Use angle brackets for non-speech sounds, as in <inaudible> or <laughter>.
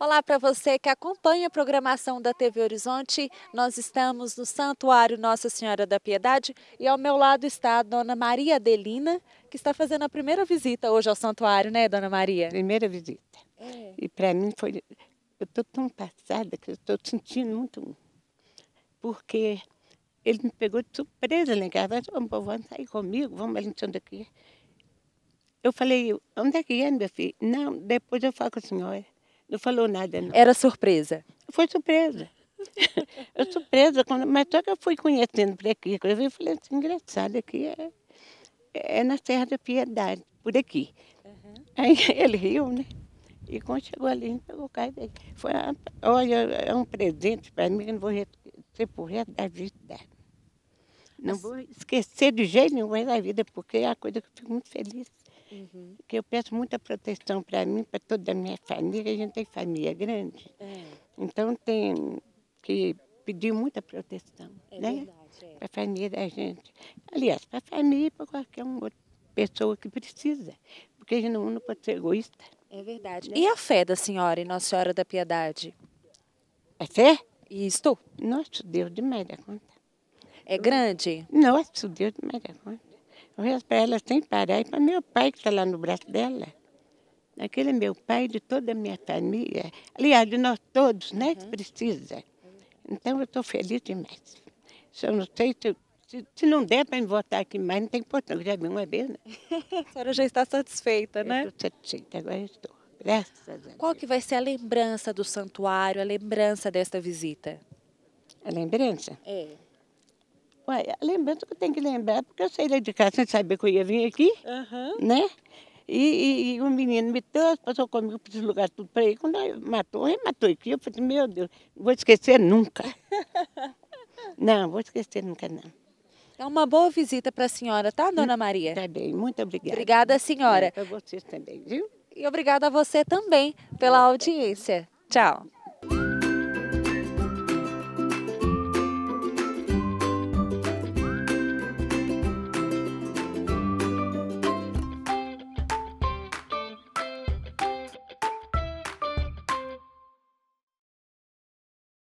Olá para você que acompanha a programação da TV Horizonte. Nós estamos no Santuário Nossa Senhora da Piedade e ao meu lado está a Dona Maria Adelina, que está fazendo a primeira visita hoje ao santuário, né, Dona Maria? Primeira visita. É. E para mim foi. Eu estou tão passada que eu estou sentindo muito. Porque ele me pegou de surpresa, né? Vamos, vamos sair comigo, vamos ali daqui. É é. Eu falei, onde é que é, meu filho? Não, depois eu falo com a senhora. Não falou nada, não. Era surpresa? Foi surpresa. <laughs> eu surpresa, quando, mas só que eu fui conhecendo por aqui. Quando eu vi, falei assim, engraçado, aqui é, é na Serra da Piedade, por aqui. Uhum. Aí <laughs> ele riu, né? E quando chegou ali, a pegou o carro dele. Foi, olha, é um presente para mim eu não vou ser por tipo, resto da vida. Não vou esquecer de jeito nenhum da vida, porque é a coisa que eu fico muito feliz. Uhum. Que eu peço muita proteção para mim, para toda a minha família. A gente tem família grande. É. Então tem que pedir muita proteção, é né? É. Para a família da gente. Aliás, para a família e para qualquer outra pessoa que precisa. Porque a gente não, pode ser egoísta. É verdade. Né? E a fé da senhora e Nossa Senhora da Piedade? é fé? Isto. Nosso Deus de da conta. É grande? Nosso Deus de da conta. Eu rezo para ela sem parar e para meu pai que está lá no braço dela. Aquele é meu pai de toda a minha família. Aliás, de nós todos, né? Que uhum. precisa. Então eu estou feliz demais. Só não sei se, se, se não der para me votar aqui mais, não tem importância, já vi uma vez, né? <laughs> a senhora já está satisfeita, né? Estou satisfeita, agora estou. Graças a Deus. Qual que vai ser a lembrança do santuário, a lembrança desta visita? A lembrança? É. Ué, lembrança que eu tenho que lembrar, porque eu saí de casa sem saber que eu ia vir aqui, uhum. né? E, e, e, um menino me trouxe, passou comigo para esse lugar tudo para ele. Quando matou, rematou aqui, eu falei, meu Deus, não vou esquecer nunca. <laughs> não, vou esquecer nunca, não. É uma boa visita para a senhora, tá, dona hum, Maria? Tá bem, muito obrigada. Obrigada, senhora. Para vocês também, viu? E obrigada a você também pela audiência. Tchau.